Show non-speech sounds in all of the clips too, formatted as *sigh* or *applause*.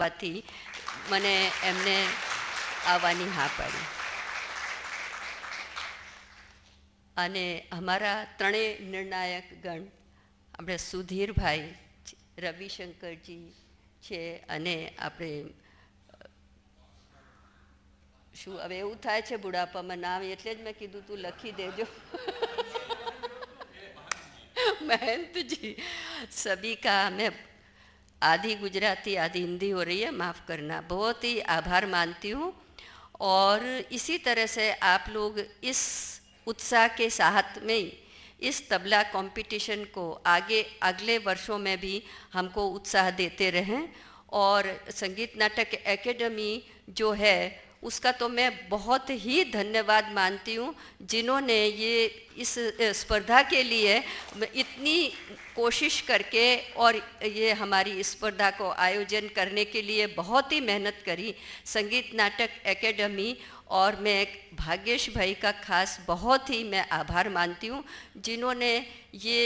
હોવાથી મને એમને આવવાની હા પાડી અને અમારા ત્રણેય નિર્ણાયક ગણ આપણે સુધીરભાઈ રવિશંકરજી છે અને આપણે શું હવે એવું થાય છે બુઢાપામાં નામ એટલે જ મેં કીધું તું લખી દેજો *laughs* મહેંતજી સબીકા મેં आधी गुजराती आधी हिंदी हो रही है माफ़ करना बहुत ही आभार मानती हूँ और इसी तरह से आप लोग इस उत्साह के साथ में इस तबला कंपटीशन को आगे अगले वर्षों में भी हमको उत्साह देते रहें और संगीत नाटक एकेडमी जो है उसका तो मैं बहुत ही धन्यवाद मानती हूँ जिन्होंने ये इस स्पर्धा के लिए इतनी कोशिश करके और ये हमारी स्पर्धा को आयोजन करने के लिए बहुत ही मेहनत करी संगीत नाटक एकेडमी और मैं भाग्यश भाई का खास बहुत ही मैं आभार मानती हूँ जिन्होंने ये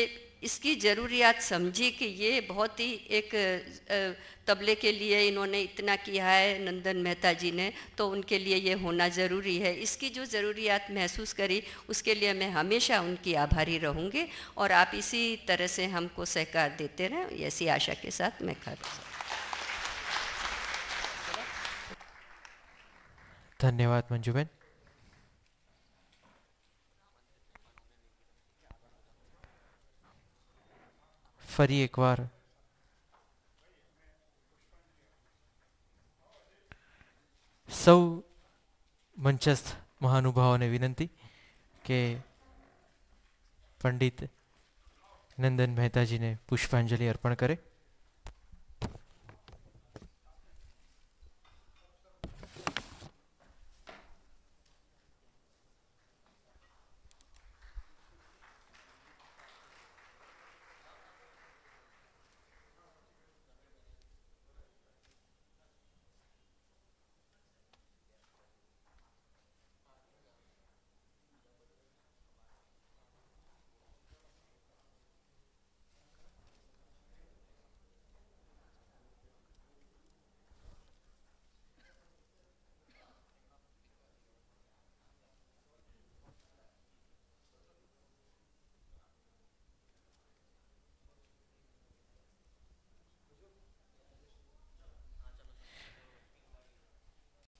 इसकी ज़रूरियात समझी कि ये बहुत ही एक तबले के लिए इन्होंने इतना किया है नंदन मेहता जी ने तो उनके लिए ये होना ज़रूरी है इसकी जो ज़रूरियात महसूस करी उसके लिए मैं हमेशा उनकी आभारी रहूँगी और आप इसी तरह से हमको सहकार देते रहें ऐसी आशा के साथ मैं खा धन्यवाद मंजूबेन ફરી એકવાર સૌ મંચસ્થ મહાનુભાવોને વિનંતી કે પંડિત નંદન મહેતાજીને પુષ્પાંજલિ અર્પણ કરે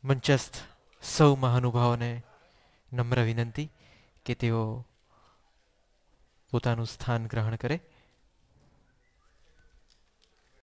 મંચસ્થ સૌ મહાનુભાવોને નમ્ર વિનંતી કે તેઓ પોતાનું સ્થાન ગ્રહણ કરે